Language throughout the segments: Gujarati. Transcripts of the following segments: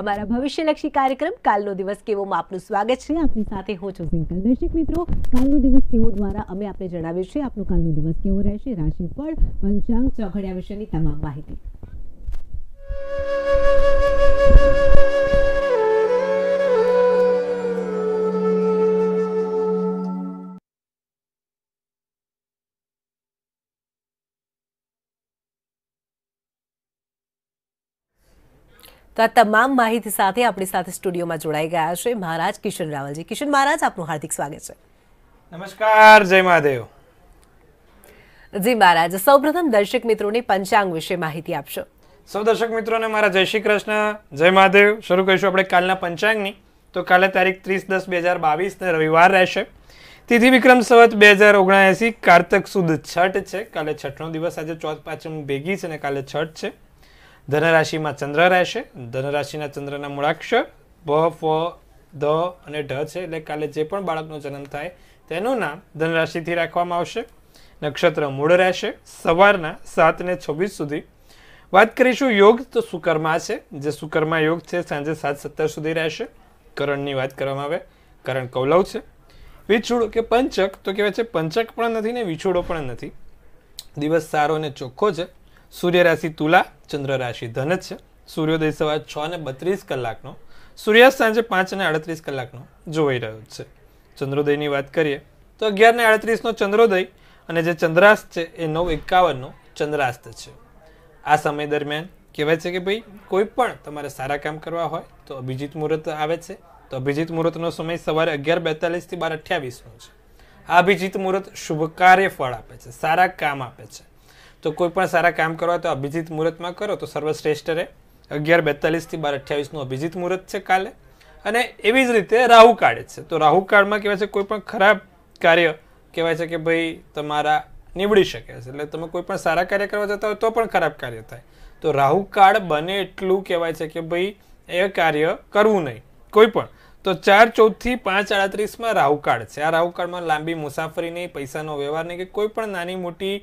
અમારા ભવિષ્યલક્ષી કાર્યક્રમ કાલનો દિવસ કેવોમાં આપનું સ્વાગત છે આપની સાથે હું છું સિંકલ દર્શક મિત્રો કાલનો દિવસ કેવો દ્વારા અમે આપને જણાવ્યું છે આપનો કાલનો દિવસ કેવો રહેશે રાશિફળ પંચાંગ ચોઘડિયા વિશેની તમામ માહિતી તો આ તમામ માહિતી સાથે આપણી સાથે સ્ટુડિયોમાં જોડાઈ ગયા છે મહારાજ કિશન રાવલજી કિશન મહારાજ આપનું હાર્દિક સ્વાગત છે નમસ્કાર જય મહાદેવ જી મહારાજ સૌપ્રથમ દર્શક મિત્રોની પંચાંગ વિશે માહિતી આપશો સૌ દર્શક મિત્રોને મારા જય શ્રી કૃષ્ણ જય મહાદેવ શરૂ કરીશું આપણે કાલના પંચાંગની તો કાલે તારીખ ત્રીસ દસ બે હજાર બાવીસને રવિવાર રહેશે તિથિ વિક્રમ સવત બે હજાર ઓગણએંસી કારતક સુદ છઠ છે કાલે છઠનો દિવસ આજે ચોથ પાંચમ ભેગી છે અને કાલે છઠ છે ધનરાશિમાં ચંદ્ર રહેશે ધનરાશિના ચંદ્રના મૂળાક્ષર ભ ફ ધ અને ઢ છે એટલે કાલે જે પણ બાળકનો જન્મ થાય તેનું નામ ધનરાશિથી રાખવામાં આવશે નક્ષત્ર મૂળ રહેશે સવારના સાતને છવ્વીસ સુધી વાત કરીશું યોગ તો સુકર્મા છે જે સુકર્મા યોગ છે સાંજે સાત સત્તર સુધી રહેશે કરણની વાત કરવામાં આવે કરણ કૌલવ છે વિછુડો કે પંચક તો કહેવાય છે પંચક પણ નથી ને વિછુડો પણ નથી દિવસ સારો અને ચોખ્ખો છે સૂર્ય રાશિ તુલા ચંદ્ર રાશિ ધન છે સૂર્યોદય સવાર છ ને બત્રીસ કલાકનો સૂર્યાસ્ત સાંજે પાંચ ને અડત્રીસ કલાકનો જોવાઈ રહ્યો છે ચંદ્રોદયની વાત કરીએ તો અગિયાર ને અડત્રીસનો ચંદ્રોદય અને જે ચંદ્રાસ્ત છે એ નવ એકાવનનો ચંદ્રાસ્ત છે આ સમય દરમિયાન કહેવાય છે કે ભાઈ કોઈ પણ તમારે સારા કામ કરવા હોય તો અભિજીત મુહૂર્ત આવે છે તો અભિજીત મુહૂર્તનો સમય સવારે અગિયાર બેતાલીસથી બાર અઠ્યાવીસનો છે આ અભિજીત મુહૂર્ત શુભ કાર્ય ફળ આપે છે સારા કામ આપે છે તો કોઈ પણ સારા કામ કરવા તો અભિજીત મુહૂર્તમાં કરો તો સર્વશ્રેષ્ઠ રહે અગિયાર બેતાલીસથી બાર અઠ્યાવીસનું અભિજીત મુહૂર્ત છે કાલે અને એવી જ રીતે રાહુકાળ છે તો રાહુકાળમાં કહેવાય છે કોઈ પણ ખરાબ કાર્ય કહેવાય છે કે ભાઈ તમારા નીવડી શકે છે એટલે તમે કોઈ પણ સારા કાર્ય કરવા જતા હોય તો પણ ખરાબ કાર્ય થાય તો રાહુકાળ બને એટલું કહેવાય છે કે ભાઈ એ કાર્ય કરવું નહીં કોઈ પણ તો ચાર ચૌદથી પાંચ આડત્રીસમાં રાહુકાળ છે આ રાહુકાળમાં લાંબી મુસાફરી નહીં પૈસાનો વ્યવહાર નહીં કે કોઈ પણ નાની મોટી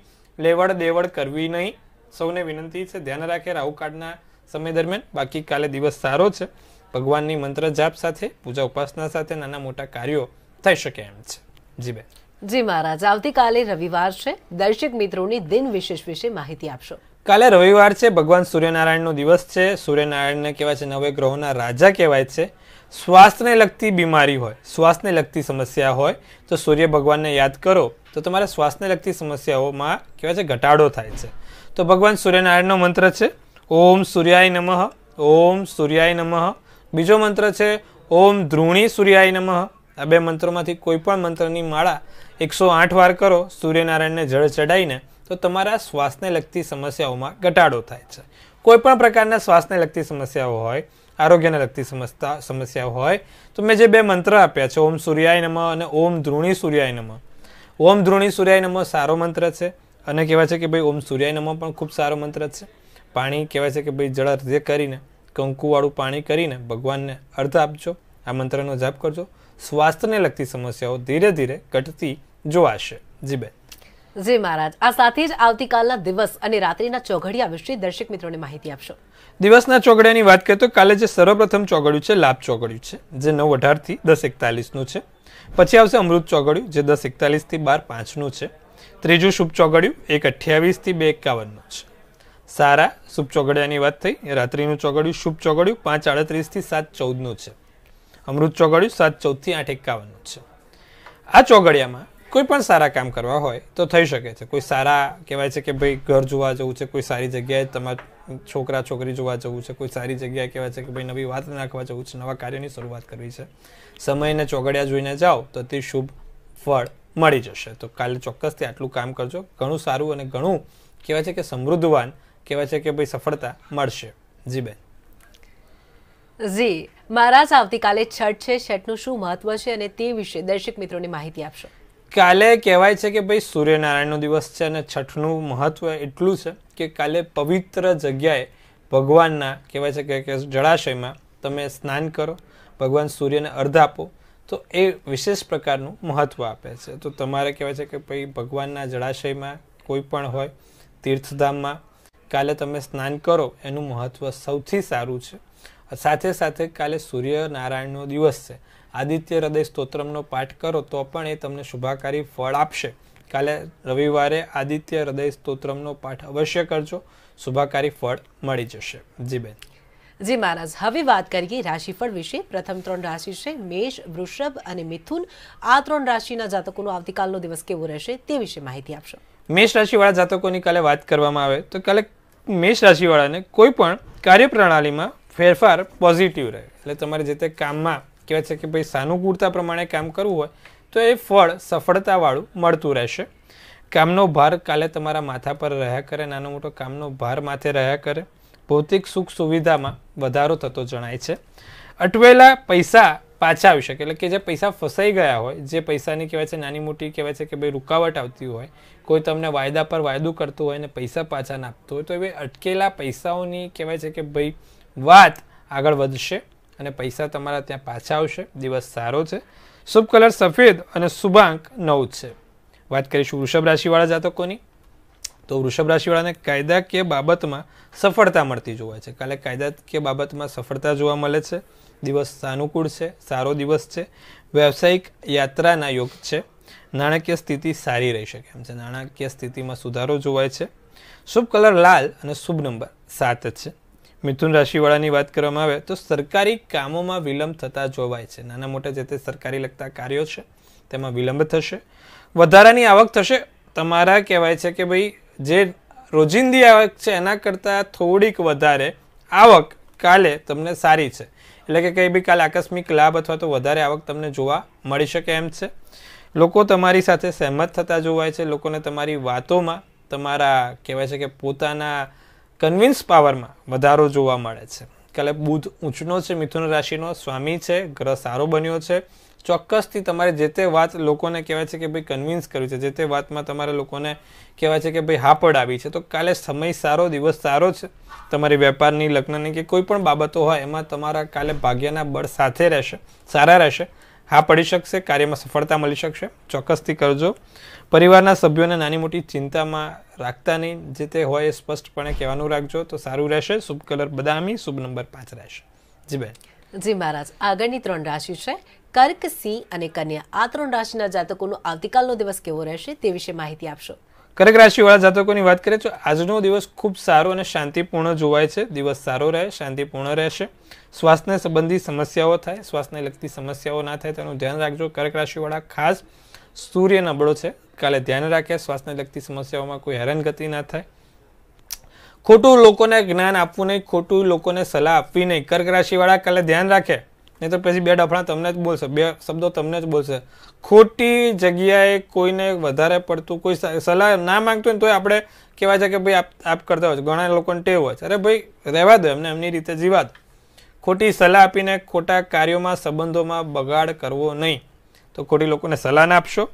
લેવડ દેવડ કરવી નહીં સૌને વિનંતી છે ધ્યાન રાખે રાહુ કાળના સમય દરમિયાન બાકી કાલે દિવસ સારો છે ભગવાનની મંત્ર જાપ સાથે પૂજા ઉપાસના સાથે નાના મોટા કાર્યો થઈ શકે એમ છે જી બેન જી મહારાજ આવતીકાલે રવિવાર છે દર્શક મિત્રોની દિન વિશેષ વિશે માહિતી આપશો કાલે રવિવાર છે ભગવાન સૂર્યનારાયણનો દિવસ છે સૂર્યનારાયણને કહેવાય છે નવે ગ્રહોના રાજા કહેવાય છે શ્વાસને લગતી બીમારી હોય શ્વાસને લગતી સમસ્યા હોય તો સૂર્ય ભગવાનને યાદ કરો તો તમારા શ્વાસને લગતી સમસ્યાઓમાં કહેવાય છે ઘટાડો થાય છે તો ભગવાન સૂર્યનારાયણનો મંત્ર છે ઓમ સૂર્યાય નમઃ ઓમ સૂર્યાય નમઃ બીજો મંત્ર છે ઓમ ધ્રુણી સૂર્યાય નમઃ આ બે મંત્રોમાંથી કોઈ પણ મંત્રની માળા એકસો આઠ વાર કરો સૂર્યનારાયણને જળ ચડાવીને તો તમારા શ્વાસને લગતી સમસ્યાઓમાં ઘટાડો થાય છે કોઈપણ પ્રકારના શ્વાસને લગતી સમસ્યાઓ હોય આરોગ્યને લગતી સમસ્યા સમસ્યાઓ હોય તો મેં જે બે મંત્ર આપ્યા છે ઓમ સૂર્યાય નમઃ અને ઓમ ધ્રુણી સૂર્યાય નમઃ ઓમ ધ્રુણી સૂર્યાય નમઃ સારો મંત્ર છે અને કહેવાય છે કે ભાઈ ઓમ સૂર્યાય નમઃ પણ ખૂબ સારો મંત્ર છે પાણી કહેવાય છે કે ભાઈ જળ અર્ધે કરીને કંકુવાળું પાણી કરીને ભગવાનને અર્ધ આપજો આ મંત્રનો જાપ કરજો સ્વાસ્થ્યને લગતી સમસ્યાઓ ધીરે ધીરે ઘટતી જોવાશે જી બેન જી મહારાજ આ સાથે જ આવતીકાલના દિવસ અને રાત્રિના ચોઘડિયા વિશે દર્શક મિત્રોને માહિતી આપશો દિવસના ચોઘડિયાની વાત કરીએ તો કાલે જે સર્વપ્રથમ ચોઘડ્યું છે લાભ ચોઘડ્યું છે જે નવ અઢારથી દસ એકતાલીસનું છે પછી આવશે અમૃત ચોઘડ્યું જે દસ એકતાલીસથી બાર પાંચનું છે ત્રીજું શુભ ચોઘડ્યું એક અઠ્યાવીસથી બે એકાવનનું છે સારા શુભ ચોઘડિયાની વાત થઈ રાત્રિનું ચોઘડ્યું શુભ ચોઘડ્યું પાંચ આડત્રીસથી સાત ચૌદનું છે અમૃત ચોઘડ્યું સાત ચૌદથી આઠ એકાવનનું છે આ ચોઘડિયામાં કોઈ પણ સારા કામ કરવા હોય તો થઈ શકે છે કોઈ સારા કહેવાય છે કે ભાઈ ઘર જોવા જવું છે કોઈ સારી જગ્યાએ તમારા છોકરા છોકરી જોવા જવું છે કોઈ સારી જગ્યાએ કહેવાય છે કે ભાઈ નવી વાત નાખવા જવું છે નવા કાર્યની શરૂઆત કરવી છે સમયને ચોગડિયા જોઈને જાઓ તો તે શુભ ફળ મળી જશે તો કાલે ચોક્કસથી આટલું કામ કરજો ઘણું સારું અને ઘણું કહેવાય છે કે સમૃદ્ધવાન કહેવાય છે કે ભાઈ સફળતા મળશે જી બેન જી મહારાજ આવતીકાલે છઠ છે છઠનું શું મહત્વ છે અને તે વિશે દર્શક મિત્રોને માહિતી આપશો કાલે કહેવાય છે કે ભાઈ સૂર્યનારાયણનો દિવસ છે અને છઠનું મહત્ત્વ એટલું છે કે કાલે પવિત્ર જગ્યાએ ભગવાનના કહેવાય છે કે જળાશયમાં તમે સ્નાન કરો ભગવાન સૂર્યને અર્ધ આપો તો એ વિશેષ પ્રકારનું મહત્ત્વ આપે છે તો તમારે કહેવાય છે કે ભાઈ ભગવાનના જળાશયમાં કોઈ પણ હોય તીર્થધામમાં કાલે તમે સ્નાન કરો એનું મહત્ત્વ સૌથી સારું છે સાથે સાથે કાલે સૂર્યનારાયણનો દિવસ છે આદિત્ય હૃદય સ્તોત્રમનો પાઠ કરો તો પણ એ તમને શુભાકારી ફળ આપશે કાલે રવિવારે આદિત્ય હૃદય સ્તોત્રમનો પાઠ અવશ્ય કરજો શુભાકારી ફળ મળી જશે જી બેન જી મહારાજ હવે વાત કરીએ રાશિફળ વિશે પ્રથમ ત્રણ રાશિ છે મેષ વૃષભ અને મિથુન આ ત્રણ રાશિના જાતકોનો આવતીકાલનો દિવસ કેવો રહેશે તે વિશે માહિતી આપશો મેષ રાશિવાળા જાતકોની કાલે વાત કરવામાં આવે તો કાલે મેષ રાશિવાળાને કોઈ પણ કાર્યપ્રણાલીમાં ફેરફાર પોઝિટિવ રહે એટલે તમારે જે તે કામમાં કહેવાય છે કે ભાઈ સાનુકૂળતા પ્રમાણે કામ કરવું હોય તો એ ફળ સફળતાવાળું મળતું રહેશે કામનો ભાર કાલે તમારા માથા પર રહ્યા કરે નાનો મોટો કામનો ભાર માથે રહ્યા કરે ભૌતિક સુખ સુવિધામાં વધારો થતો જણાય છે અટવેલા પૈસા પાછા આવી શકે એટલે કે જે પૈસા ફસાઈ ગયા હોય જે પૈસાની કહેવાય છે નાની મોટી કહેવાય છે કે ભાઈ રૂકાવટ આવતી હોય કોઈ તમને વાયદા પર વાયદું કરતું હોય અને પૈસા પાછા નાખતું હોય તો એ અટકેલા પૈસાઓની કહેવાય છે કે ભાઈ વાત આગળ વધશે અને પૈસા તમારા ત્યાં પાછા આવશે દિવસ સારો છે શુભ કલર સફેદ અને શુભાંક નવ છે વાત કરીશું વૃષભ રાશિવાળા જાતકોની તો વૃષભ રાશિવાળાને કાયદાકીય બાબતમાં સફળતા મળતી જોવાય છે કાલે કાયદાકીય બાબતમાં સફળતા જોવા મળે છે દિવસ સાનુકૂળ છે સારો દિવસ છે વ્યવસાયિક યાત્રાના યોગ છે નાણાકીય સ્થિતિ સારી રહી શકે એમ છે નાણાકીય સ્થિતિમાં સુધારો જોવાય છે શુભ કલર લાલ અને શુભ નંબર સાત છે મિથુન રાશિવાળાની વાત કરવામાં આવે તો સરકારી કામોમાં વિલંબ થતા જોવાય છે નાના મોટા જે તે સરકારી લગતા કાર્યો છે તેમાં વિલંબ થશે વધારાની આવક થશે તમારા કહેવાય છે કે ભાઈ જે રોજિંદી આવક છે એના કરતાં થોડીક વધારે આવક કાલે તમને સારી છે એટલે કે કંઈ બી કાલે આકસ્મિક લાભ અથવા તો વધારે આવક તમને જોવા મળી શકે એમ છે લોકો તમારી સાથે સહેમત થતા જોવાય છે લોકોને તમારી વાતોમાં તમારા કહેવાય છે કે પોતાના કન્વિન્સ પાવરમાં વધારો જોવા મળે છે કાલે બુધ ઊંચનો છે મિથુન રાશિનો સ્વામી છે ગ્રહ સારો બન્યો છે ચોક્કસથી તમારે જે તે વાત લોકોને કહેવાય છે કે ભાઈ કન્વિન્સ કર્યું છે જે તે વાતમાં તમારે લોકોને કહેવાય છે કે ભાઈ હાપડ આવી છે તો કાલે સમય સારો દિવસ સારો છે તમારી વેપારની લગ્નની કે કોઈ પણ બાબતો હોય એમાં તમારા કાલે ભાગ્યના બળ સાથે રહેશે સારા રહેશે હા પડી શકશે કાર્યમાં સફળતા મળી શકશે ચોક્કસથી કરજો પરિવારના સભ્યોને નાની મોટી ચિંતામાં રાખતા નહીં જે તે હોય એ સ્પષ્ટપણે કહેવાનું રાખજો તો સારું રહેશે શુભ કલર બદામી શુભ નંબર પાંચ રહેશે જી બેન જી મહારાજ આગળની ત્રણ રાશિ છે કર્ક સિંહ અને કન્યા આ ત્રણ રાશિના જાતકોનો આવતીકાલનો દિવસ કેવો રહેશે તે વિશે માહિતી આપશો કર્ક રાશિવાળા જાતકોની વાત કરીએ તો આજનો દિવસ ખૂબ સારો અને શાંતિપૂર્ણ જોવાય છે દિવસ સારો રહે શાંતિપૂર્ણ રહેશે શ્વાસને સંબંધી સમસ્યાઓ થાય શ્વાસને લગતી સમસ્યાઓ ના થાય તેનું ધ્યાન રાખજો કર્ક રાશિવાળા ખાસ સૂર્ય નબળો છે કાલે ધ્યાન રાખ્યા શ્વાસને લગતી સમસ્યાઓમાં કોઈ હેરાનગતિ ના થાય ખોટું લોકોને જ્ઞાન આપવું નહીં ખોટું લોકોને સલાહ આપવી નહીં કર્ક રાશિવાળા કાલે ધ્યાન રાખે નહીં તો પછી બે ડફણા તમને જ બોલશે બે શબ્દો તમને જ બોલશે ખોટી જગ્યાએ કોઈને વધારે પડતું કોઈ સલાહ ના માગતું હોય તોય આપણે કહેવાય છે કે ભાઈ આપ આપ કરતા હોય છે ઘણા લોકોને ટેવ હોય છે અરે ભાઈ રહેવા દો એમને એમની રીતે જીવા દો ખોટી સલાહ આપીને ખોટા કાર્યોમાં સંબંધોમાં બગાડ કરવો નહીં તો ખોટી લોકોને સલાહ ના આપશો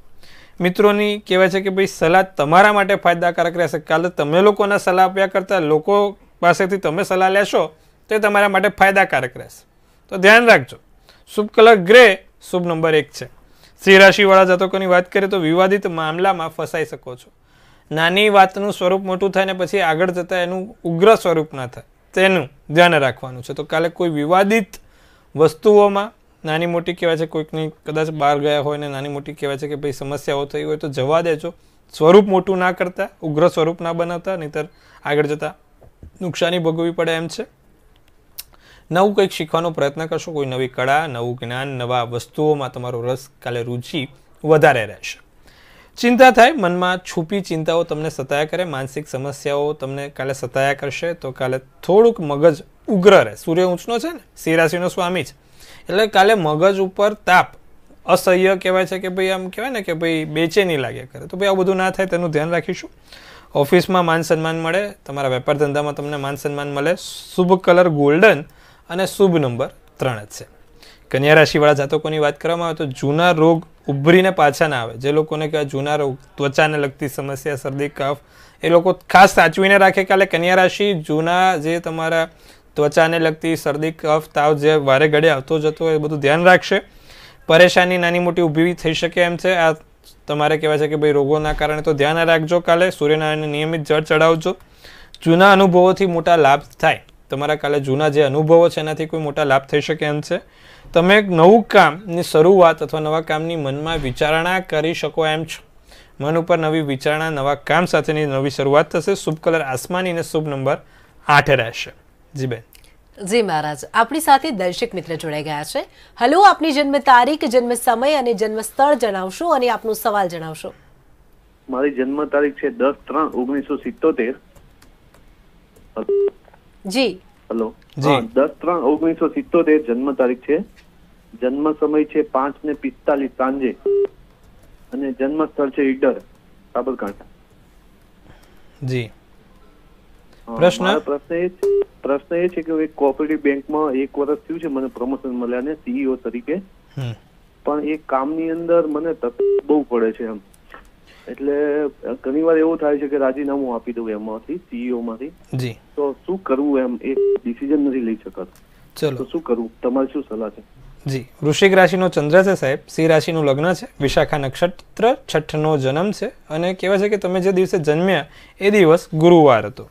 મિત્રોની કહેવાય છે કે ભાઈ સલાહ તમારા માટે ફાયદાકારક રહેશે કાલે તમે લોકોને સલાહ આપ્યા કરતાં લોકો પાસેથી તમે સલાહ લેશો તો એ તમારા માટે ફાયદાકારક રહેશે તો ધ્યાન રાખજો શુભ કલર ગ્રે શુભ નંબર એક છે સિંહ રાશિવાળા જાતકોની વાત કરીએ તો વિવાદિત મામલામાં ફસાઈ શકો છો નાની વાતનું સ્વરૂપ મોટું થાય ને પછી આગળ જતાં એનું ઉગ્ર સ્વરૂપ ના થાય તેનું ધ્યાન રાખવાનું છે તો કાલે કોઈ વિવાદિત વસ્તુઓમાં નાની મોટી કહેવાય છે કોઈકની કદાચ બહાર ગયા હોય ને નાની મોટી કહેવાય છે કે ભાઈ સમસ્યાઓ થઈ હોય તો જવા દેજો સ્વરૂપ મોટું ના કરતા ઉગ્ર સ્વરૂપ ના બનાવતા નહીતર આગળ જતાં નુકસાની ભોગવવી પડે એમ છે નવું કંઈક શીખવાનો પ્રયત્ન કરશો કોઈ નવી કળા નવું જ્ઞાન નવા વસ્તુઓમાં તમારો રસ કાલે રુચિ વધારે રહેશે ચિંતા થાય મનમાં છૂપી ચિંતાઓ તમને સતાયા કરે માનસિક સમસ્યાઓ તમને કાલે સતાયા કરશે તો કાલે થોડુંક મગજ ઉગ્ર રહે સૂર્ય ઊંચનો છે ને સિરાશીનો સ્વામી છે એટલે કાલે મગજ ઉપર તાપ અસહ્ય કહેવાય છે કે ભાઈ આમ કહેવાય ને કે ભાઈ બેચેની લાગ્યા કરે તો ભાઈ આવું બધું ના થાય તેનું ધ્યાન રાખીશું ઓફિસમાં માન સન્માન મળે તમારા વેપાર ધંધામાં તમને માન સન્માન મળે શુભ કલર ગોલ્ડન અને શુભ નંબર ત્રણ જ છે કન્યા રાશિવાળા જાતકોની વાત કરવામાં આવે તો જૂના રોગ ઉભરીને પાછા ના આવે જે લોકોને કહેવાય જૂના રોગ ત્વચાને લગતી સમસ્યા શરદી કફ એ લોકો ખાસ સાચવીને રાખે કાલે કન્યા રાશિ જૂના જે તમારા ત્વચાને લગતી શરદી કફ તાવ જે વારે ઘડે આવતો જતો એ બધું ધ્યાન રાખશે પરેશાની નાની મોટી ઊભી થઈ શકે એમ છે આ તમારે કહેવાય છે કે ભાઈ રોગોના કારણે તો ધ્યાન રાખજો કાલે સૂર્યનારાયણને નિયમિત જળ ચડાવજો જૂના અનુભવોથી મોટા લાભ થાય તમારા કાલે જૂના જે અનુભવો છે એનાથી કોઈ મોટા લાભ થઈ શકે એમ છે તમે એક નવું કામની શરૂઆત અથવા નવા કામની મનમાં વિચારણા કરી શકો એમ છો મન ઉપર નવી વિચારણા નવા કામ સાથેની નવી શરૂઆત થશે શુભ કલર આસમાની અને શુભ નંબર આઠ રહેશે જી બેન જી મહારાજ આપણી સાથે દર્શક મિત્ર જોડાઈ ગયા છે હલો આપની જન્મ તારીખ જન્મ સમય અને જન્મ સ્થળ જણાવશો અને આપનો સવાલ જણાવશો મારી જન્મ તારીખ છે દસ ત્રણ ઓગણીસો સિત્તોતેર જી હેલો દસ ત્રણ ઓગણીસો સિત્તોતેર જન્મ તારીખ છે જન્મ સમય છે પાંચ ને પિસ્તાલીસ સાંજે અને જન્મ સ્થળ છે ઈડર સાબરકાંઠા જી પ્રશ્ન પ્રશ્ન એ પ્રશ્ન એ છે કે હું એક કોઓપરેટિવ બેંકમાં એક વર્ષ થયું છે મને પ્રમોશન મળ્યા ને સીઈઓ તરીકે પણ એ કામની અંદર મને તકલીફ બહુ પડે છે એમ એટલે ઘણી વાર એવું થાય છે કે રાજીનામું આપી દઉં એમાંથી સીઈઓ માંથી જી તો શું કરવું એમ એ ડિસિઝન નથી લઈ શકતો ચલો શું કરવું તમારી શું સલાહ છે જી વૃશ્ચિક રાશિનો ચંદ્ર છે સાહેબ સિંહ રાશિનું લગ્ન છે વિશાખા નક્ષત્ર છઠ્ઠનો જન્મ છે અને કહેવાય છે કે તમે જે દિવસે જન્મ્યા એ દિવસ ગુરુવાર હતો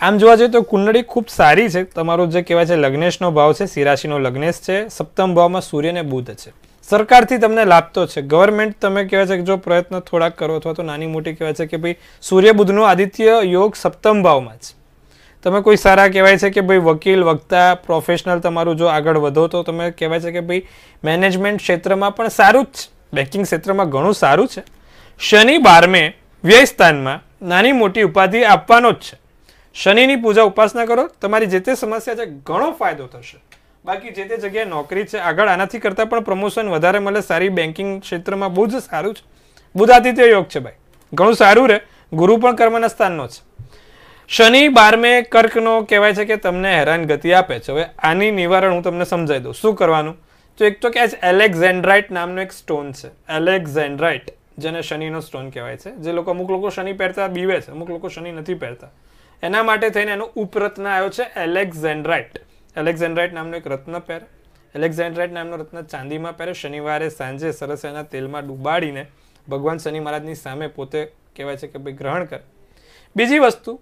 આમ જોવા જઈએ તો કુંડળી ખૂબ સારી છે તમારો જે કહેવાય છે લગ્નેશનો ભાવ છે સિંહ રાશિનો લગ્નેશ છે સપ્તમ ભાવમાં સૂર્ય અને બુધ છે સરકારથી તમને લાભતો છે ગવર્મેન્ટ તમે કહેવાય છે કે જો પ્રયત્ન થોડાક કરો અથવા તો નાની મોટી કહેવાય છે કે ભાઈ સૂર્યબુધનો આદિત્ય યોગ સપ્તમ ભાવમાં છે તમે કોઈ સારા કહેવાય છે કે ભાઈ વકીલ વક્તા પ્રોફેશનલ તમારું જો આગળ વધો તો તમે કહેવાય છે કે ભાઈ મેનેજમેન્ટ ક્ષેત્રમાં પણ સારું જ છે બેન્કિંગ ક્ષેત્રમાં ઘણું સારું છે શનિ બારમે વ્યયસ્થાનમાં નાની મોટી ઉપાધિ આપવાનો જ છે શનિની પૂજા ઉપાસના કરો તમારી જે તે સમસ્યા છે ઘણો ફાયદો થશે બાકી જે તે જગ્યાએ નોકરી છે આગળ આનાથી કરતાં પણ પ્રમોશન વધારે મળે સારી બેન્કિંગ ક્ષેત્રમાં બહુ જ સારું છે બુધાદિત્ય યોગ છે ભાઈ ઘણું સારું રહે ગુરુ પણ કર્મના સ્થાનનો છે શનિ બારમે કર્કનો કહેવાય છે કે તમને હેરાન ગતિ આપે છે હવે આની નિવારણ હું તમને સમજાવી દઉં શું કરવાનું તો એક તો કહે છે એલેક્ઝેન્ડ્રાઇટ નામનો એક સ્ટોન છે એલેક્ઝેન્ડ્રાઇટ જેને શનિનો સ્ટોન કહેવાય છે જે લોકો અમુક લોકો શનિ પહેરતા બીવે છે અમુક લોકો શનિ નથી પહેરતા એના માટે થઈને એનો ઉપરત્ન આવ્યો છે એલેક્ઝેન્ડ્રાઇટ એલેક્ઝેન્ડ્રાઇટ નામનો એક રત્ન પહેરે એલેક્ઝેન્ડ્રાઇટ નામનો રત્ન ચાંદીમાં પહેરે શનિવારે સાંજે સરસેના તેલમાં ડૂબાડીને ભગવાન શનિ મહારાજની સામે પોતે કહેવાય છે કે ભાઈ ગ્રહણ કરે બીજી વસ્તુ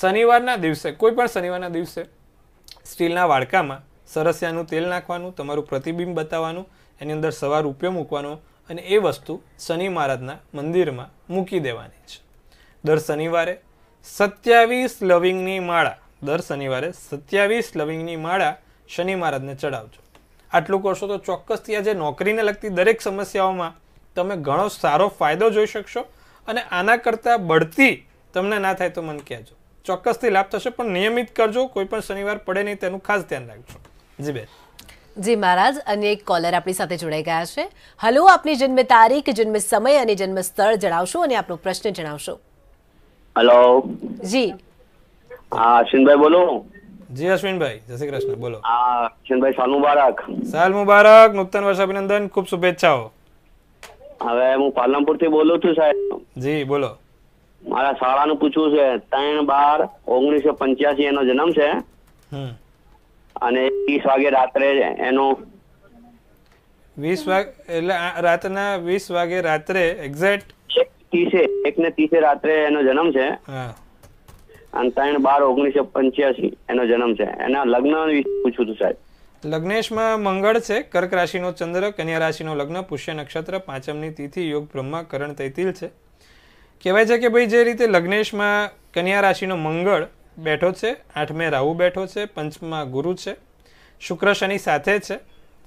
શનિવારના દિવસે કોઈ પણ શનિવારના દિવસે સ્ટીલના વાડકામાં સરસ્યાનું તેલ નાખવાનું તમારું પ્રતિબિંબ બતાવવાનું એની અંદર સવાર રૂપિયો મૂકવાનો અને એ વસ્તુ શનિ મહારાજના મંદિરમાં મૂકી દેવાની છે દર શનિવારે સત્યાવીસ લવિંગની માળા દર શનિવારે સત્યાવીસ લવિંગની માળા શનિ મહારાજને ચડાવજો આટલું કરશો તો ચોક્કસથી આજે નોકરીને લગતી દરેક સમસ્યાઓમાં તમે ઘણો સારો ફાયદો જોઈ શકશો અને આના કરતાં બઢતી તમને ના થાય તો મને કહેજો ચોક્કસથી લાભ થશે પણ નિયમિત કરજો કોઈ પણ શનિવાર પડે નહીં તેનું ખાસ ધ્યાન રાખજો જી બેન જી મહારાજ અન્ય એક કોલર આપણી સાથે જોડાઈ ગયા છે હલો આપની જન્મ તારીખ જન્મ સમય અને જન્મ સ્થળ જણાવશો અને આપનો પ્રશ્ન જણાવશો હલો જી હા અશ્વિનભાઈ બોલો જી અશ્વિનભાઈ જય શ્રી કૃષ્ણ બોલો અશ્વિનભાઈ સાલ મુબારક સાલ મુબારક નૂતન વર્ષ અભિનંદન ખૂબ શુભેચ્છાઓ હવે હું પાલનપુર થી બોલું છું સાહેબ જી બોલો મારા શાળાનું પૂછવું છે ત્રણ બાર ઓગણીસો પંચ્યાસી એનો જન્મ છે અને વીસ વાગે રાત્રે એનો વીસ વાગે એટલે રાતના વીસ વાગે રાત્રે એક્ઝેક્ટ ત્રીસે એક ને ત્રીસે રાત્રે એનો જન્મ છે હા અને ત્રણ બાર ઓગણીસો પંચ્યાસી એનો જન્મ છે એના લગ્ન વિશે પૂછ્યું હતું સાહેબ લગ્નેશમાં મંગળ છે કર્ક રાશિનો ચંદ્ર કન્યા રાશિનો લગ્ન પુષ્ય નક્ષત્ર પાંચમની તિથિ યોગ બ્રહ્મા કરણ તૈતિલ છે કહેવાય છે કે ભાઈ જે રીતે લગ્નેશમાં કન્યા રાશિનો મંગળ બેઠો છે આઠમે રાહુ બેઠો છે પંચમાં ગુરુ છે શુક્ર શનિ સાથે છે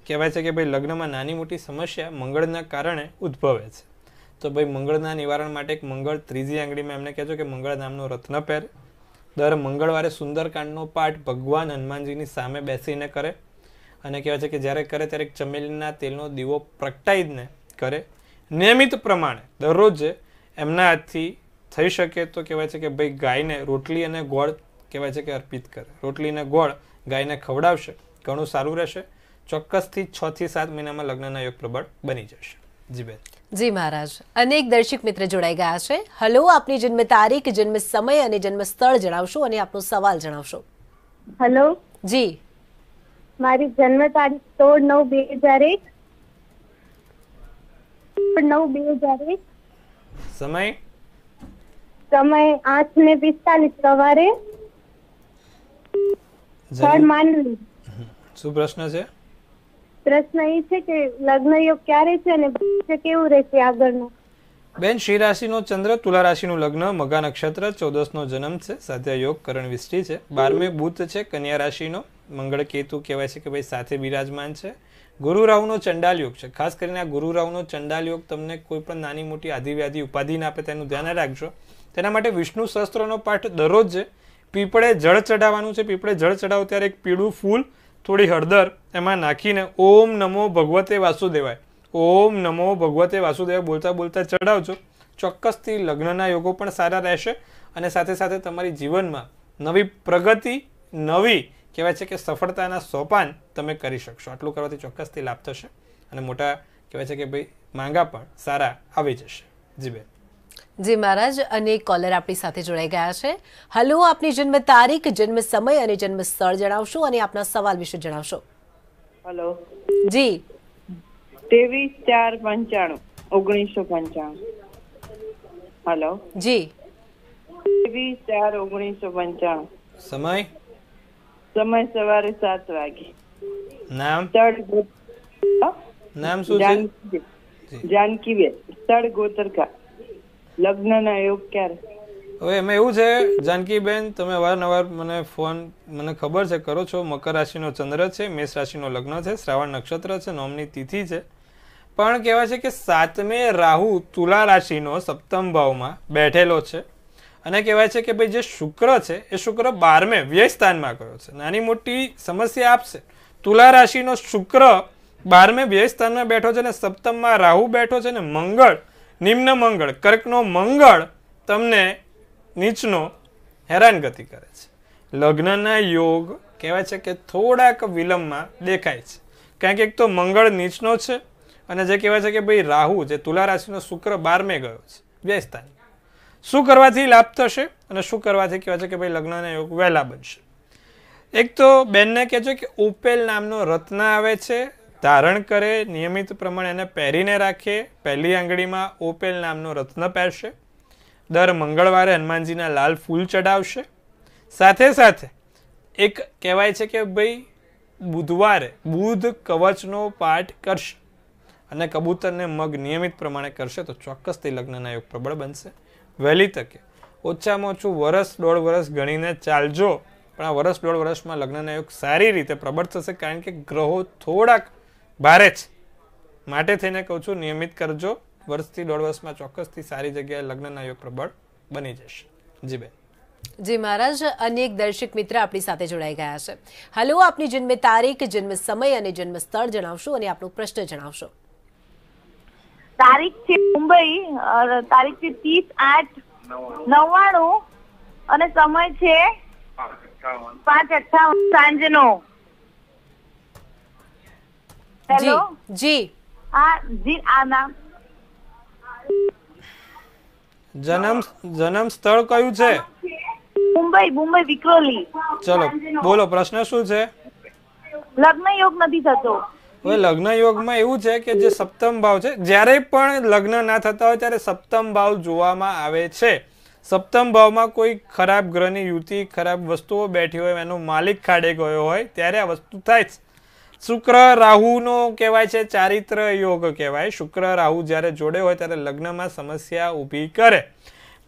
કહેવાય છે કે ભાઈ લગ્નમાં નાની મોટી સમસ્યા મંગળના કારણે ઉદ્ભવે છે તો ભાઈ મંગળના નિવારણ માટે એક મંગળ ત્રીજી આંગળીમાં એમને કહેજો કે મંગળ નામનો રત્ન પહેરે દર મંગળવારે સુંદરકાંડનો પાઠ ભગવાન હનુમાનજીની સામે બેસીને કરે અને કહેવાય છે કે જ્યારે કરે ત્યારે ચમેલીના તેલનો દીવો પ્રગટાઈને કરે નિયમિત પ્રમાણે દરરોજ એમના હાથથી થઈ શકે તો કહેવાય છે કે ભાઈ ગાયને રોટલી અને ગોળ કહેવાય છે કે અર્પિત કરે રોટલીને ગોળ ગાયને ખવડાવશે ઘણું સારું રહેશે ચોક્કસથી છથી સાત મહિનામાં લગ્નના યોગ પ્રબળ બની જશે જી બેન જી મહારાજ અનેક દર્શક મિત્ર જોડાઈ ગયા છે હલો આપની જન્મ તારીખ જન્મ સમય અને જન્મ સ્થળ જણાવશો અને આપનો સવાલ જણાવશો હલો જી મારી જન્મ તારીખ સોળ નવ બે હજાર એક નવ બે હજાર એક સમય સમય આઠ ને પિસ્તાલીસ સવારે સ્થળ માનવી શું પ્રશ્ન છે પ્રશ્ન એ છે કે લગ્ન યોગ ક્યારે છે અને કેવું રહેશે આગળનું બેન શ્રી રાશિનો ચંદ્ર તુલા રાશિનું લગ્ન મગા નક્ષત્ર ચૌદસનો જન્મ છે સાથે યોગ કરણ વિષ્ટિ છે બારમે બુધ છે કન્યા રાશિનો મંગળ કેતુ કહેવાય છે કે ભાઈ સાથે બિરાજમાન છે ગુરુ રાહુનો ચંડાલ યોગ છે ખાસ કરીને આ ગુરુ રાહુનો ચંડાલ યોગ તમને કોઈ પણ નાની મોટી આધિવ્યાધિ ઉપાધિ ના આપે તેનું ધ્યાન રાખજો તેના માટે વિષ્ણુ શસ્ત્રોનો પાઠ દરરોજ પીપળે જળ ચડાવવાનું છે પીપળે જળ ચડાવો ત્યારે એક પીળું ફૂલ થોડી હળદર એમાં નાખીને ઓમ નમો ભગવતે વાસુદેવાય ઓમ નમો ભગવતે વાસુદેવાય બોલતા બોલતા ચઢાવજો ચોક્કસથી લગ્નના યોગો પણ સારા રહેશે અને સાથે સાથે તમારી જીવનમાં નવી પ્રગતિ નવી કહેવાય છે કે સફળતાના સોપાન તમે કરી શકશો આટલું કરવાથી ચોક્કસથી લાભ થશે અને મોટા કહેવાય છે કે ભાઈ માંગા પણ સારા આવી જશે જી બેન જી મહારાજ અને કોલર આપણી સાથે જોડાઈ ગયા છે હલો આપની જન્મ તારીખ જન્મ સમય અને જન્મ સ્થળ જણાવશો અને આપના સવાલ વિશે જણાવશો હલો જી ત્રેવીસ ચાર પંચાણું ઓગણીસો પંચાણું હલો જી ત્રેવીસ ચાર ઓગણીસો પંચાણું સમય સમય સવારે સાત વાગે નામ સ્થળ નામ શું છે જાનકીબેન સ્થળ ગોતરકા લગ્નના યોગ ક્યારે હવે એમાં એવું છે જાનકીબેન તમે વારંવાર મને ફોન મને ખબર છે કરો છો મકર રાશિનો ચંદ્ર છે મેષ રાશિનો લગ્ન છે શ્રાવણ નક્ષત્ર છે નોમની તિથિ છે પણ કહેવાય છે કે સાતમે રાહુ તુલા રાશિનો સપ્તમ ભાવમાં બેઠેલો છે અને કહેવાય છે કે ભાઈ જે શુક્ર છે એ શુક્ર બારમે વ્યય સ્થાનમાં ગયો છે નાની મોટી સમસ્યા આપશે તુલા રાશિનો શુક્ર બારમે વ્યય સ્થાનમાં બેઠો છે અને સપ્તમમાં રાહુ બેઠો છે અને મંગળ નિમ્ન મંગળ કર્કનો મંગળ તમને નીચનો હેરાનગતિ કરે છે લગ્નના યોગ કહેવાય છે કે થોડાક વિલંબમાં દેખાય છે કારણ કે એક તો મંગળ નીચનો છે અને જે કહેવાય છે કે ભાઈ રાહુ જે તુલા રાશિનો શુક્ર બારમે ગયો છે વ્યયસ્થાન શું કરવાથી લાભ થશે અને શું કરવાથી કહેવાય છે કે ભાઈ લગ્નના યોગ વહેલા બનશે એક તો બેનને કહેજો કે ઉપેલ નામનો રત્ન આવે છે ધારણ કરે નિયમિત પ્રમાણે એને પહેરીને રાખે પહેલી આંગળીમાં ઓપેલ નામનો રત્ન પહેરશે દર મંગળવારે હનુમાનજીના લાલ ફૂલ ચઢાવશે સાથે સાથે એક કહેવાય છે કે ભાઈ બુધવારે બુધ કવચનો પાઠ કરશે અને કબૂતરને મગ નિયમિત પ્રમાણે કરશે તો ચોક્કસથી લગ્નના યોગ પ્રબળ બનશે વહેલી તકે ઓછામાં ઓછું વરસ દોઢ વરસ ગણીને ચાલજો પણ આ વરસ દોઢ વરસમાં લગ્નના યોગ સારી રીતે પ્રબળ થશે કારણ કે ગ્રહો થોડાક ભારે છે માટે થઈને કહું છું નિયમિત કરજો વર્ષથી દોઢ વર્ષમાં ચોક્કસથી સારી જગ્યાએ લગ્નના યોગ પ્રબળ બની જશે જી બેન જી મહારાજ અનેક દર્શક મિત્ર આપણી સાથે જોડાઈ ગયા છે હલો આપની જન્મ તારીખ જન્મ સમય અને જન્મ સ્થળ જણાવશો અને આપનો પ્રશ્ન જણાવશો તારીખ છે મુંબઈ તારીખ છે ત્રીસ આઠ નવ્વાણું અને સમય છે પાંચ અઠાવન સાંજનો હેલો જી હા જી જન્મ જન્મ સ્થળ કયું છે મુંબઈ મુંબઈ વિક્રોલી ચલો બોલો પ્રશ્ન શું છે લગ્ન યોગ નથી થતો હવે લગ્ન યોગમાં એવું છે કે જે સપ્તમ ભાવ છે જ્યારે પણ લગ્ન ના થતા હોય ત્યારે સપ્તમ ભાવ જોવામાં આવે છે સપ્તમ ભાવમાં કોઈ ખરાબ ગ્રહની યુતિ ખરાબ વસ્તુઓ બેઠી હોય એનો માલિક ખાડે ગયો હોય ત્યારે આ વસ્તુ થાય છે શુક્ર રાહુનો કહેવાય છે ચારિત્ર યોગ કહેવાય શુક્ર રાહુ જ્યારે જોડે હોય ત્યારે લગ્નમાં સમસ્યા ઊભી કરે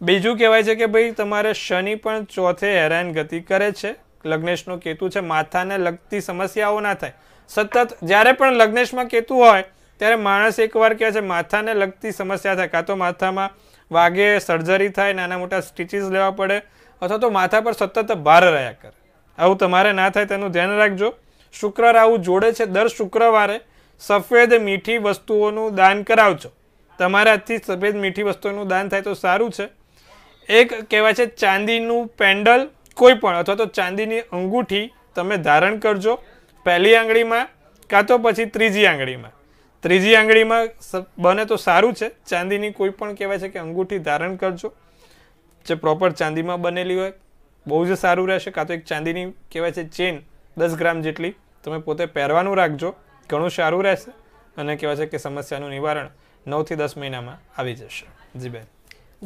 બીજું કહેવાય છે કે ભાઈ તમારે શનિ પણ ચોથે હેરાન ગતિ કરે છે લગ્નેશનો કેતુ છે માથાને લગતી સમસ્યાઓ ના થાય સતત જ્યારે પણ લગ્નેશમાં કેતુ હોય ત્યારે માણસ એકવાર કહે છે માથાને લગતી સમસ્યા થાય કાં તો માથામાં વાગે સર્જરી થાય નાના મોટા સ્ટીચીસ લેવા પડે અથવા તો માથા પર સતત ભાર રહ્યા કરે આવું તમારે ના થાય તેનું ધ્યાન રાખજો શુક્ર રાહુ જોડે છે દર શુક્રવારે સફેદ મીઠી વસ્તુઓનું દાન કરાવજો તમારાથી સફેદ મીઠી વસ્તુઓનું દાન થાય તો સારું છે એક કહેવાય છે ચાંદીનું પેન્ડલ કોઈ પણ અથવા તો ચાંદીની અંગૂઠી તમે ધારણ કરજો પહેલી આંગળીમાં કાં તો પછી ત્રીજી આંગળીમાં ત્રીજી આંગળીમાં બને તો સારું છે ચાંદીની કોઈ પણ કહેવાય છે કે અંગૂઠી ધારણ કરજો જે પ્રોપર ચાંદીમાં બનેલી હોય બહુ જ સારું રહેશે કાં તો એક ચાંદીની કહેવાય છે ચેન દસ ગ્રામ જેટલી તમે પોતે પહેરવાનું રાખજો ઘણું સારું રહેશે અને કહેવાય છે કે સમસ્યાનું નિવારણ નવથી દસ મહિનામાં આવી જશે જી બેન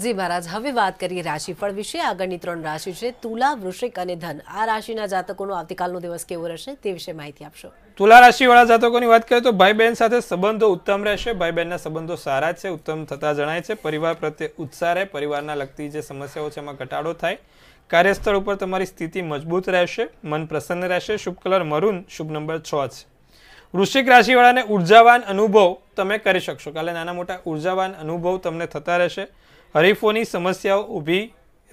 જી મહારાજ હવે વાત કરીએ રાશિફળ વિશે આગળની ત્રણ રાશિ છે તુલા વૃશ્ચિક અને ધન આ રાશિના જાતકોનો આવતીકાલનો દિવસ કેવો રહેશે તે વિશે માહિતી આપશો તુલા રાશિવાળા જાતકોની વાત કરીએ તો ભાઈ બહેન સાથે સંબંધો ઉત્તમ રહેશે ભાઈ બહેનના સંબંધો સારા છે ઉત્તમ થતા જણાય છે પરિવાર પ્રત્યે ઉત્સાહ રહે પરિવારના લગતી જે સમસ્યાઓ છે એમાં ઘટાડો થાય કાર્યસ્થળ ઉપર તમારી સ્થિતિ મજબૂત રહેશે મન પ્રસન્ન રહેશે શુભ કલર મરૂન શુભ નંબર છ છે વૃશ્ચિક રાશિવાળાને ઉર્જાવાન અનુભવ તમે કરી શકશો કાલે નાના મોટા ઉર્જાવાન અનુભવ તમને થતા રહેશે હરીફોની સમસ્યાઓ ઊભી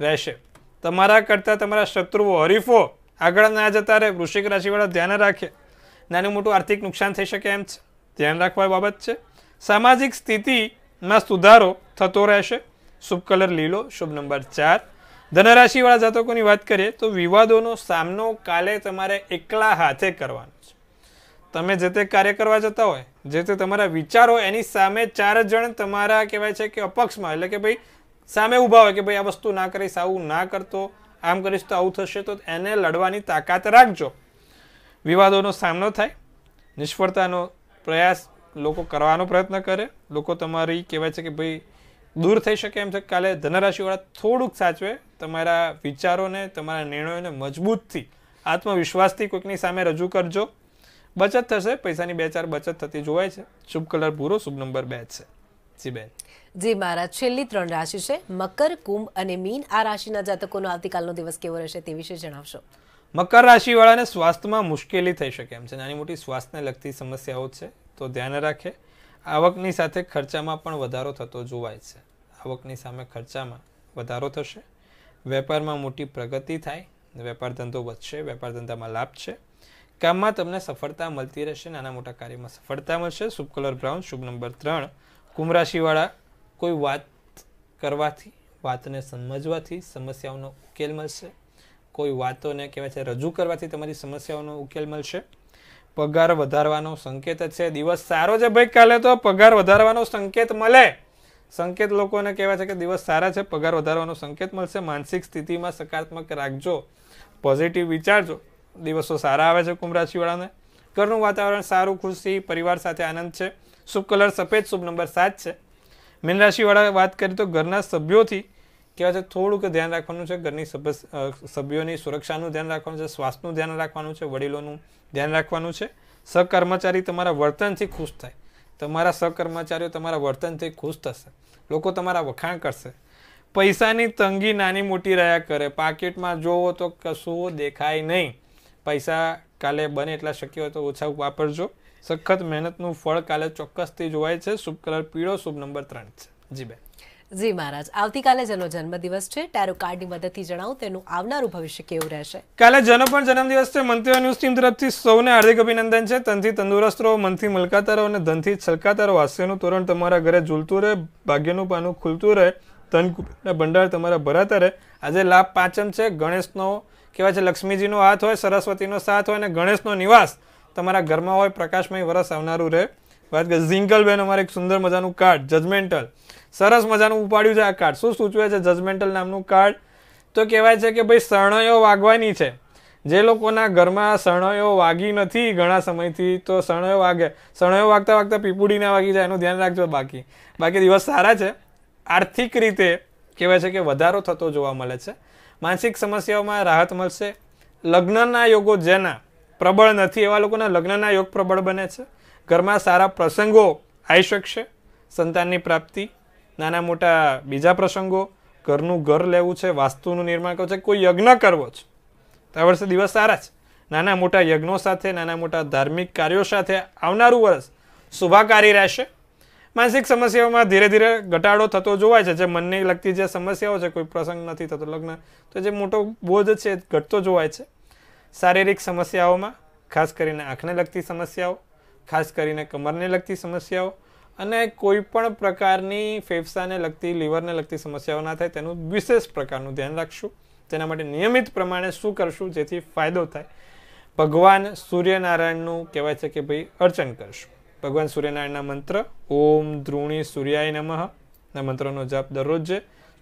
રહેશે તમારા કરતાં તમારા શત્રુઓ હરીફો આગળ ના જતા રહે વૃશ્ચિક રાશિવાળા ધ્યાન રાખે નાનું મોટું આર્થિક નુકસાન થઈ શકે એમ છે ધ્યાન રાખવા બાબત છે સામાજિક સ્થિતિમાં સુધારો થતો રહેશે શુભ કલર લીલો શુભ નંબર ચાર ધનરાશિવાળા જાતકોની વાત કરીએ તો વિવાદોનો સામનો કાલે તમારે એકલા હાથે કરવાનો છે તમે જે તે કાર્ય કરવા જતા હોય જે તે તમારા વિચારો એની સામે ચાર જણ તમારા કહેવાય છે કે અપક્ષમાં એટલે કે ભાઈ સામે ઊભા હોય કે ભાઈ આ વસ્તુ ના કરીશ આવું ના કરતો આમ કરીશ તો આવું થશે તો એને લડવાની તાકાત રાખજો વિવાદોનો સામનો થાય નિષ્ફળતાનો પ્રયાસ લોકો કરવાનો પ્રયત્ન કરે લોકો તમારી કહેવાય છે કે ભાઈ દૂર થઈ શકે એમ છે કાલે ધનરાશિવાળા થોડુંક સાચવે તમારા વિચારોને તમારા નિર્ણયોને મજબૂતથી આત્મવિશ્વાસથી કોઈકની સામે રજૂ કરજો બચત થશે પૈસાની બે ચાર બચત થતી જોવાય છે શુભ કલર ભૂરો શુભ નંબર બે છે જી બેન જી મારા છેલ્લી ત્રણ રાશિ છે મકર કુંભ અને મીન આ રાશિના જાતકોનો આવતીકાલનો દિવસ કેવો રહેશે તે વિશે જણાવશો મકર રાશિવાળાને સ્વાસ્થ્યમાં મુશ્કેલી થઈ શકે એમ છે નાની મોટી સ્વાસ્થ્યને લગતી સમસ્યાઓ છે તો ધ્યાન રાખે આવકની સાથે ખર્ચામાં પણ વધારો થતો જોવાય છે આવકની સામે ખર્ચામાં વધારો થશે વેપારમાં મોટી પ્રગતિ થાય વેપાર ધંધો વધશે વેપાર ધંધામાં લાભ છે કામમાં તમને સફળતા મળતી રહેશે નાના મોટા કાર્યમાં સફળતા મળશે શુભ કલર બ્રાઉન શુભ નંબર ત્રણ કુંભરાશિવાળા કોઈ વાત કરવાથી વાતને સમજવાથી સમસ્યાઓનો ઉકેલ મળશે કોઈ વાતોને કહેવાય છે રજૂ કરવાથી તમારી સમસ્યાઓનો ઉકેલ મળશે પગાર વધારવાનો સંકેત છે દિવસ સારો છે ભાઈ કાલે તો પગાર વધારવાનો સંકેત મળે સંકેત લોકોને કહેવાય છે કે દિવસ સારા છે પગાર વધારવાનો સંકેત મળશે માનસિક સ્થિતિમાં સકારાત્મક રાખજો પોઝિટિવ વિચારજો દિવસો સારા આવે છે કુંભ રાશિવાળાને ઘરનું વાતાવરણ સારું ખુશી પરિવાર સાથે આનંદ છે શુભ કલર સફેદ શુભ નંબર સાત છે મીન રાશિવાળા વાત કરીએ તો ઘરના સભ્યોથી કહેવાય છે થોડુંક ધ્યાન રાખવાનું છે ઘરની સભ્ય સભ્યોની સુરક્ષાનું ધ્યાન રાખવાનું છે સ્વાસ્થ્યનું ધ્યાન રાખવાનું છે વડીલોનું ધ્યાન રાખવાનું છે સહકર્મચારી તમારા વર્તનથી ખુશ થાય તમારા સહકર્મચારીઓ તમારા વર્તનથી ખુશ થશે લોકો તમારા વખાણ કરશે પૈસાની તંગી નાની મોટી રહ્યા કરે પાકીટમાં જોવો તો કશું દેખાય નહીં પૈસા કાલે બને એટલા શક્ય હોય તો ઓછા વાપરજો સખત મહેનતનું ફળ કાલે ચોક્કસથી જોવાય છે શુભ કલર પીળો શુભ નંબર ત્રણ છે જી બેન જી મહારાજ આવતીકાલે જેનો જન્મદિવસ છે ટેરો કાર્ડની મદદથી જણાવું તેનું આવનારું ભવિષ્ય કેવું રહેશે કાલે જનો પણ જન્મદિવસ છે મંત્રીઓ ન્યૂઝ ટીમ તરફથી સૌને હાર્દિક અભિનંદન છે તનથી તંદુરસ્ત રહો મનથી મલકાતા રહો અને ધનથી છલકાતા રહો હાસ્યનું તોરણ તમારા ઘરે ઝૂલતું રહે ભાગ્યનું પાનું ખુલતું રહે ધન ભંડાર તમારા ભરાતા રહે આજે લાભ પાંચમ છે ગણેશનો કહેવાય છે લક્ષ્મીજીનો હાથ હોય સરસ્વતીનો સાથ હોય અને ગણેશનો નિવાસ તમારા ઘરમાં હોય પ્રકાશમય વરસ આવનારું રહે વાત કરે ઝિંકલ બેન અમારે એક સુંદર મજાનું કાર્ડ જજમેન્ટલ સરસ મજાનું ઉપાડ્યું છે આ કાર્ડ શું સૂચવે છે જજમેન્ટલ નામનું કાર્ડ તો કહેવાય છે કે ભાઈ શરણાઈઓ વાગવાની છે જે લોકોના ઘરમાં શરણાઈઓ વાગી નથી ઘણા સમયથી તો શરણાઈઓ વાગે શરણાઈઓ વાગતા વાગતા પીપુડી ના વાગી જાય એનું ધ્યાન રાખજો બાકી બાકી દિવસ સારા છે આર્થિક રીતે કહેવાય છે કે વધારો થતો જોવા મળે છે માનસિક સમસ્યાઓમાં રાહત મળશે લગ્નના યોગો જેના પ્રબળ નથી એવા લોકોના લગ્નના યોગ પ્રબળ બને છે ઘરમાં સારા પ્રસંગો આવી શકશે સંતાનની પ્રાપ્તિ નાના મોટા બીજા પ્રસંગો ઘરનું ઘર લેવું છે વાસ્તુનું નિર્માણ કરવું છે કોઈ યજ્ઞ કરવો છે તો આ વર્ષે દિવસ સારા છે નાના મોટા યજ્ઞો સાથે નાના મોટા ધાર્મિક કાર્યો સાથે આવનારું વર્ષ શુભાકારી રહેશે માનસિક સમસ્યાઓમાં ધીરે ધીરે ઘટાડો થતો જોવાય છે જે મનને લગતી જે સમસ્યાઓ છે કોઈ પ્રસંગ નથી થતો લગ્ન તો જે મોટો બોધ છે ઘટતો જોવાય છે શારીરિક સમસ્યાઓમાં ખાસ કરીને આંખને લગતી સમસ્યાઓ ખાસ કરીને કમરને લગતી સમસ્યાઓ અને કોઈ પણ પ્રકારની ફેફસાને લગતી લીવરને લગતી સમસ્યાઓ ના થાય તેનું વિશેષ પ્રકારનું ધ્યાન રાખશું તેના માટે નિયમિત પ્રમાણે શું કરશું જેથી ફાયદો થાય ભગવાન સૂર્યનારાયણનું કહેવાય છે કે ભાઈ અર્ચન કરશું ભગવાન સૂર્યનારાયણના મંત્ર ઓમ ધ્રુણી સૂર્યાય નમઃ ના મંત્રનો જાપ દરરોજ છે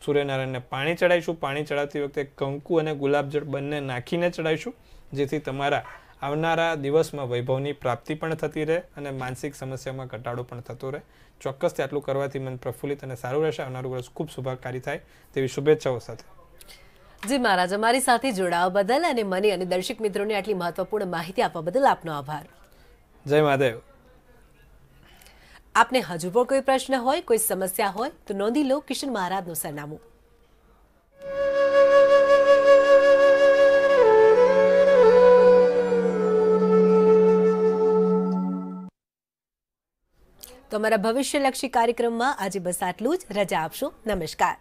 સૂર્યનારાયણને પાણી ચડાવીશું પાણી ચડાવતી વખતે કંકુ અને ગુલાબજળ બંને નાખીને ચડાવીશું જેથી તમારા આવનારા દિવસમાં વૈભવની પ્રાપ્તિ પણ થતી રહે અને માનસિક સમસ્યામાં ઘટાડો પણ થતો રહે ચોક્કસથી આટલું કરવાથી મન પ્રફુલ્લિત અને સારું રહેશે આવનારું વર્ષ ખૂબ શુભાકારી થાય તેવી શુભેચ્છાઓ સાથે જી મહારાજ અમારી સાથે જોડાવા બદલ અને મને અને દર્શક મિત્રોને આટલી મહત્વપૂર્ણ માહિતી આપવા બદલ આપનો આભાર જય મહાદેવ આપને હજુ પણ કોઈ પ્રશ્ન હોય કોઈ સમસ્યા હોય તો નોંધી લો કિશન મહારાજનું સરનામું તો અમારા ભવિષ્યલક્ષી કાર્યક્રમમાં આજે બસ આટલું જ રજા આપશો નમસ્કાર